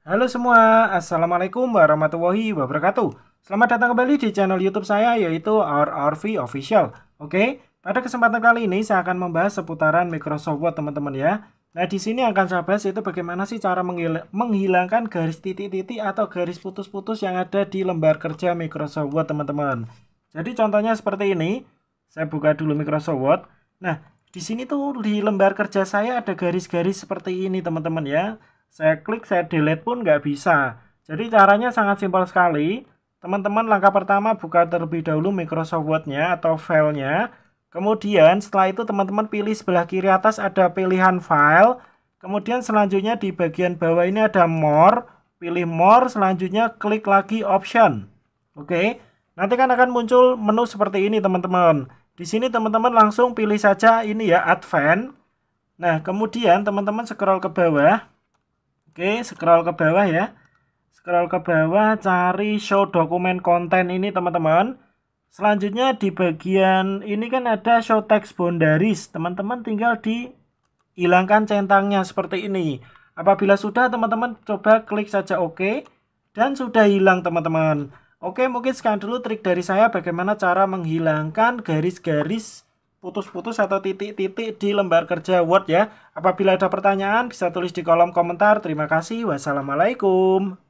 Halo semua, Assalamualaikum warahmatullahi wabarakatuh. Selamat datang kembali di channel YouTube saya yaitu RRV Official. Oke, pada kesempatan kali ini saya akan membahas seputaran Microsoft Word teman-teman ya. Nah, di sini akan saya bahas itu bagaimana sih cara menghilangkan garis titik-titik atau garis putus-putus yang ada di lembar kerja Microsoft Word teman-teman. Jadi contohnya seperti ini. Saya buka dulu Microsoft Word. Nah, di sini tuh di lembar kerja saya ada garis-garis seperti ini teman-teman ya saya klik, saya delete pun nggak bisa. Jadi caranya sangat simpel sekali. Teman-teman langkah pertama buka terlebih dahulu Microsoft Word-nya atau filenya. Kemudian setelah itu teman-teman pilih sebelah kiri atas ada pilihan file. Kemudian selanjutnya di bagian bawah ini ada more. Pilih more, selanjutnya klik lagi option. Oke. Nanti kan akan muncul menu seperti ini teman-teman. Di sini teman-teman langsung pilih saja ini ya advance Nah, kemudian teman-teman scroll ke bawah. Oke, scroll ke bawah ya. Scroll ke bawah, cari show dokumen konten ini teman-teman. Selanjutnya di bagian ini kan ada show text boundaries. Teman-teman tinggal dihilangkan centangnya seperti ini. Apabila sudah teman-teman coba klik saja OK. Dan sudah hilang teman-teman. Oke, mungkin sekian dulu trik dari saya bagaimana cara menghilangkan garis-garis putus-putus atau titik-titik di lembar kerja Word ya. Apabila ada pertanyaan bisa tulis di kolom komentar. Terima kasih. Wassalamualaikum.